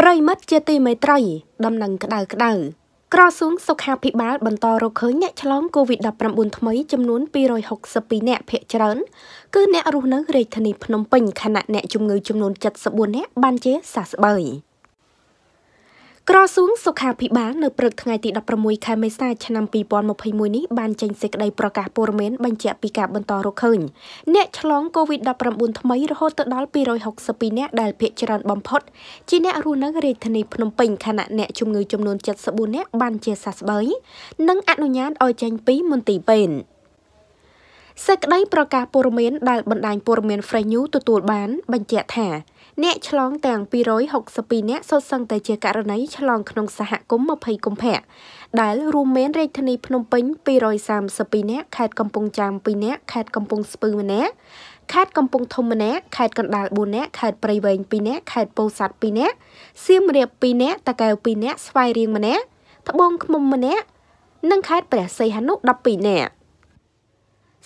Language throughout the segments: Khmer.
ប្រិមិត្តជាទីមេត្រី ដំណឹងក្តៅក្តៅក្រសួងសុខាភិបាលបន្តរកឃើញអ្នកឆ្លង COVID-19 ថ្មីចំនួន262អ្នកភាគច្រើនគឺអ្នករស់នៅរាជធានីភ្នំពេញខណៈអ្នកជំងឺចំនួន74អ្នកបានជាសះស្បើយ។ក្រសួងសុខាភិបាលនៅព្រឹកថ្ងៃទី16ខែមេសាឆ្នាំ2021នេះបានចេញសេចក្តីប្រកាសព័ត៌មានបញ្ជាក់ពីការបន្តរកឃើញអ្នកឆ្លង COVID-19 ថ្មីរហូតដល់262អ្នកដែលភាគច្រើនបំផុតជាអ្នករស់នៅរាជធានីភ្នំពេញខណៈអ្នកជំងឺចំនួន74អ្នក បានជាសះស្បើយនិងអនុញ្ញាតឲ្យចេញពីមន្ទីរពេទ្យសេចក្តីប្រកាសព័ត៌មានដែលបណ្ដាញព័ត៌មាន Fresh News ទទួលបានបញ្ជាក់ថាអ្នកឆ្លងទាំង262អ្នកសុទ្ធសឹងតែជាករណីឆ្លងក្នុងសហគមន៍20កុម្ភៈដែលរួមមានរាជធានីភ្នំពេញ232អ្នកខេត្តកំពង់ចាម2អ្នកខេត្តកំពង់ស្ពឺ1អ្នកខេត្តកំពង់ធំម្នាក់ខេត្តកណ្ដាល4នាក់ខេត្តព្រៃវែង2នាក់ខេត្តពោធិ៍សាត់2នាក់សៀមរាប2នាក់តាកែវ2នាក់ស្វាយរៀងម្នាក់ត្បូងឃ្មុំម្នាក់និងខេត្តព្រះសីហនុ12នាក់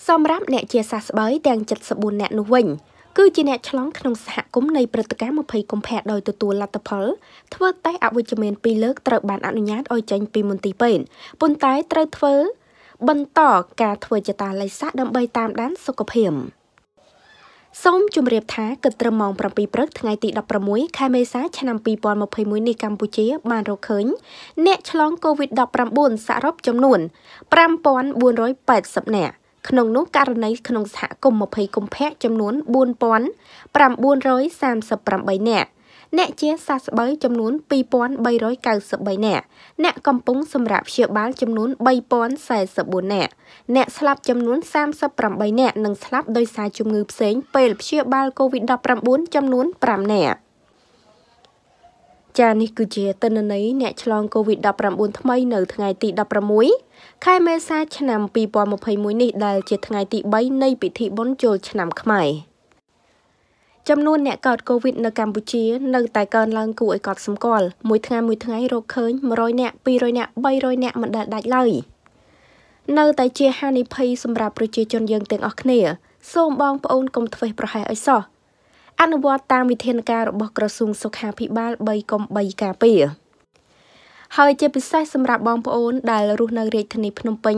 សម្រាប់អ្នកជាសះស្បើយទាំង74នាក់នោះវិញគឺជាអ្នកឆ្លងក្នុងសហគមន៍នៃព្រឹត្តិការណ៍20កុម្ភៈដោយទទួលលទ្ធផលធ្វើតេស្តអវិជ្ជមាន2លើកត្រូវ បានអនុញ្ញាតឲ្យចេញពីមន្ទីរពេទ្យប៉ុន្តែត្រូវធ្វើ បន្ត ការធ្វើចតាឡៃសាដើម្បីតាមដានសុខភាពសូមជម្រាបថាគិតត្រឹមម៉ោង7ព្រឹកថ្ងៃទី16ខែមេសាឆ្នាំ2021នេះកម្ពុជា បានរកឃើញអ្នកឆ្លង COVID-19 សរុបចំនួន5480នាក់ក្នុងនោះករណីក្នុងសហគមន៍20កុម្ភៈចំនួន4938នាក់អ្នកជាសះស្បើយចំនួន2393នាក់អ្នកកំពុងសម្រាប់ព្យាបាលចំនួន3044នាក់អ្នកស្លាប់ចំនួន38នាក់និងស្លាប់ដោយសារជំងឺផ្សេងពេលព្យាបាល COVID-19 ចំនួន5នាក់ចានេះគឺជាទិន្នន័យអ្នកឆ្លង COVID-19 ថ្មីនៅថ្ងៃទី16ខែមេសា ឆ្នាំ2021នេះដែលជាថ្ងៃទី3នៃ ពិធីបុណ្យចូលឆ្នាំខ្មែរចំនួនអ្នកកើតកូវីដនៅកម្ពុជានៅតែកើនឡើងគួរឲ្យកត់សម្គាល់មួយថ្ងៃមួយថ្ងៃរកឃើញ100អ្នក200អ្នក300អ្នកមិនដែលដាច់ឡើយនៅតែជា ហានិភ័យសម្រាប់ប្រជាជនយើងទាំងអស់គ្នាសូមបងប្អូនកុំធ្វេសប្រហែសឲ្យសោះអនុវត្តតាមវិធានការរបស់ក្រសួងសុខាភិបាល3កុំ3ការពារហើយជាពិសេសសម្រាប់បងប្អូន ដែល រស់នៅរាជធានីភ្នំពេញ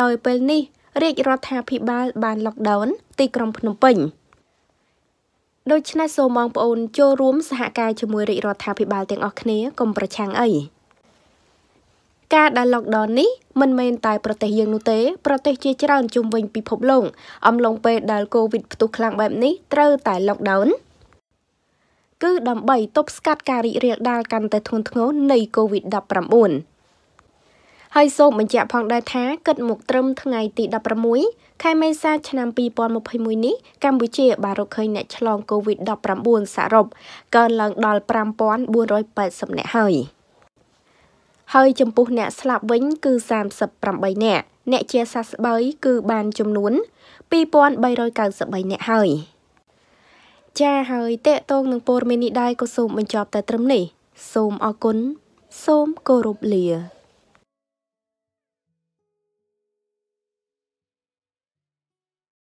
ដោយពេលនេះរាជរដ្ឋាភិបាល បានឡុកដោន ទីក្រុងភ្នំពេញដូច្នេះសូមបងប្អូន ចូលរួមសហការជាមួយរាជរដ្ឋាភិបាល ទាំងអស់គ្នាកុំប្រឆាំងអី។ការដែល lockdown នេះមិនមែនតែប្រទេសយើងនោះទេប្រទេសជាច្រើនជុំវិញពិភពលោកអំឡុងពេលដែល COVID ផ្ទុះខ្លាំងបែបនេះត្រូវតែ lockdown គឺដើម្បីទប់ស្កាត់ការរីករាលដាលកាន់តែធ្ងន់ធ្ងរនៃ COVID-19 ហើយសូមបញ្ជាក់ផង ដែរថាគិតមកត្រឹមថ្ងៃទី16ខែមេសា ឆ្នាំ2021នេះកម្ពុជាបានរកឃើញអ្នកឆ្លង COVID-19 សរុបកើនឡើងដល់5480អ្នកហើយ។ហើយចំពោះអ្នកស្លាប់វិញ គឺ38នាក់អ្នក ជាសះស្បើយគឺបានចំនួន2393នាក់ហើយចាហើយតេតងនឹងព័ត៌មាននេះដែរក៏សូមបញ្ចប់ តែត្រឹមនេះសូមអរគុណសូមគោរពលា